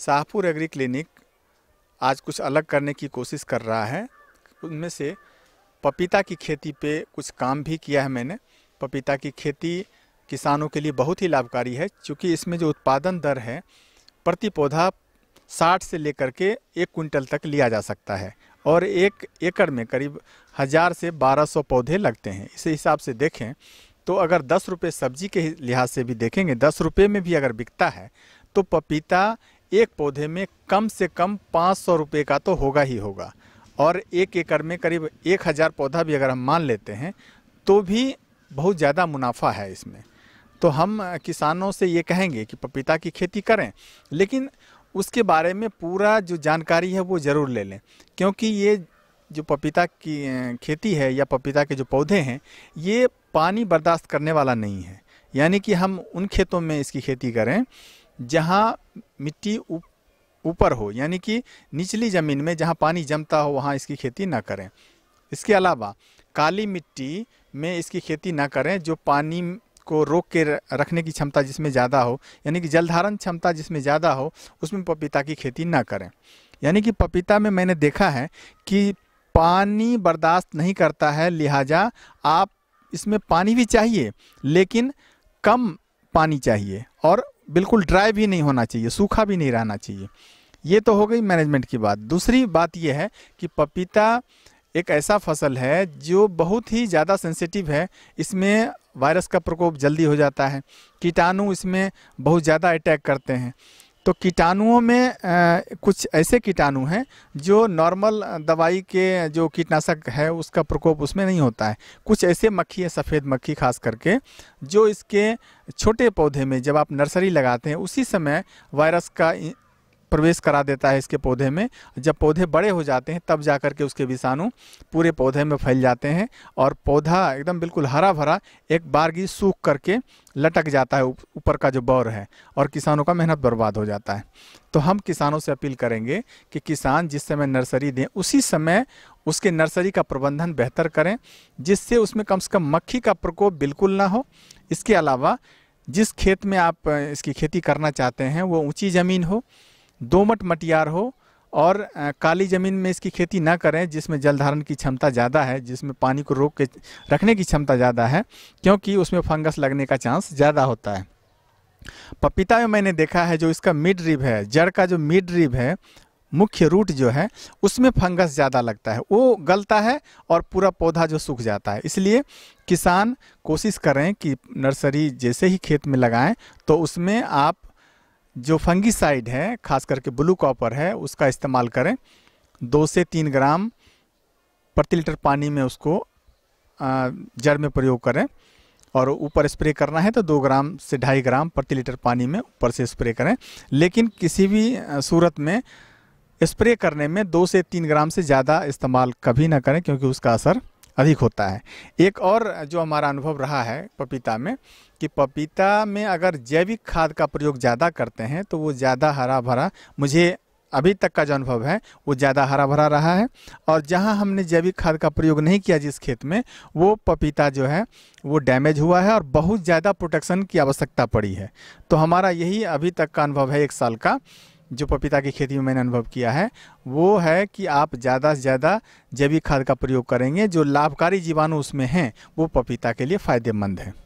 Shahpur agree clinic आज कुछ अलग करने की कोशिश कर रहा है उनमें से पपीता की खेती पे कुछ काम भी किया है मैंने पपीता की खेती किसानों के लिए बहुत ही लाभकारी है क्योंकि इसमें जो उत्पादन दर है प्रति पौधा 60 से लेकर के एक कुंटल तक लिया जा सकता है और एक एकड़ में करीब हज़ार से 1200 पौधे लगते हैं इस हिसाब से देखें तो अगर दस रुपये सब्जी के लिहाज से भी देखेंगे दस रुपये में भी अगर बिकता है तो पपीता एक पौधे में कम से कम पाँच सौ रुपये का तो होगा ही होगा और एक एकड़ में करीब एक हज़ार पौधा भी अगर हम मान लेते हैं तो भी बहुत ज़्यादा मुनाफा है इसमें तो हम किसानों से ये कहेंगे कि पपीता की खेती करें लेकिन उसके बारे में पूरा जो जानकारी है वो ज़रूर ले लें क्योंकि ये जो पपीता की खेती है या पपीता के जो पौधे हैं ये पानी बर्दाश्त करने वाला नहीं है यानी कि हम उन खेतों में इसकी खेती करें जहाँ मिट्टी ऊपर हो यानी कि निचली ज़मीन में जहाँ पानी जमता हो वहाँ इसकी खेती ना करें इसके अलावा काली मिट्टी में इसकी खेती ना करें जो पानी को रोक के रखने की क्षमता जिसमें ज़्यादा हो यानी कि जल धारण क्षमता जिसमें ज़्यादा हो उसमें पपीता की खेती ना करें यानी कि पपीता में मैंने देखा है कि पानी बर्दाश्त नहीं करता है लिहाजा आप इसमें पानी भी चाहिए लेकिन कम पानी चाहिए और बिल्कुल ड्राई भी नहीं होना चाहिए सूखा भी नहीं रहना चाहिए ये तो हो गई मैनेजमेंट की बात दूसरी बात यह है कि पपीता एक ऐसा फसल है जो बहुत ही ज़्यादा सेंसिटिव है इसमें वायरस का प्रकोप जल्दी हो जाता है कीटाणु इसमें बहुत ज़्यादा अटैक करते हैं तो कीटाणुओं में आ, कुछ ऐसे कीटाणु हैं जो नॉर्मल दवाई के जो कीटनाशक है उसका प्रकोप उसमें नहीं होता है कुछ ऐसे मक्खी है सफ़ेद मक्खी खास करके जो इसके छोटे पौधे में जब आप नर्सरी लगाते हैं उसी समय वायरस का प्रवेश करा देता है इसके पौधे में जब पौधे बड़े हो जाते हैं तब जा कर के उसके विषाणु पूरे पौधे में फैल जाते हैं और पौधा एकदम बिल्कुल हरा भरा एक बारगी सूख करके लटक जाता है ऊपर का जो बौर है और किसानों का मेहनत बर्बाद हो जाता है तो हम किसानों से अपील करेंगे कि किसान जिस समय नर्सरी दें उसी समय उसके नर्सरी का प्रबंधन बेहतर करें जिससे उसमें कम से कम मक्खी का प्रकोप बिल्कुल ना हो इसके अलावा जिस खेत में आप इसकी खेती करना चाहते हैं वो ऊंची ज़मीन हो दोमट मटियार हो और काली ज़मीन में इसकी खेती ना करें जिसमें जल धारण की क्षमता ज़्यादा है जिसमें पानी को रोक के रखने की क्षमता ज़्यादा है क्योंकि उसमें फंगस लगने का चांस ज़्यादा होता है पपीता में मैंने देखा है जो इसका मिड रिब है जड़ का जो मिड रिब है मुख्य रूट जो है उसमें फंगस ज़्यादा लगता है वो गलता है और पूरा पौधा जो सूख जाता है इसलिए किसान कोशिश करें कि नर्सरी जैसे ही खेत में लगाएं तो उसमें आप जो फंगीसाइड है खास करके ब्लू कॉपर है उसका इस्तेमाल करें दो से तीन ग्राम प्रति लीटर पानी में उसको जड़ में प्रयोग करें और ऊपर स्प्रे करना है तो दो ग्राम से ढाई ग्राम प्रति लीटर पानी में ऊपर से स्प्रे करें लेकिन किसी भी सूरत में स्प्रे करने में दो से तीन ग्राम से ज़्यादा इस्तेमाल कभी ना करें क्योंकि उसका असर अधिक होता है एक और जो हमारा अनुभव रहा है पपीता में कि पपीता में अगर जैविक खाद का प्रयोग ज़्यादा करते हैं तो वो ज़्यादा हरा भरा मुझे अभी तक का जो अनुभव है वो ज़्यादा हरा भरा रहा है और जहाँ हमने जैविक खाद का प्रयोग नहीं किया जिस खेत में वो पपीता जो है वो डैमेज हुआ है और बहुत ज़्यादा प्रोटेक्शन की आवश्यकता पड़ी है तो हमारा यही अभी तक का अनुभव है एक साल का जो पपीता की खेती में मैंने अनुभव किया है वो है कि आप ज़्यादा से ज़्यादा जैविक खाद का प्रयोग करेंगे जो लाभकारी जीवाणु उसमें हैं वो पपीता के लिए फ़ायदेमंद है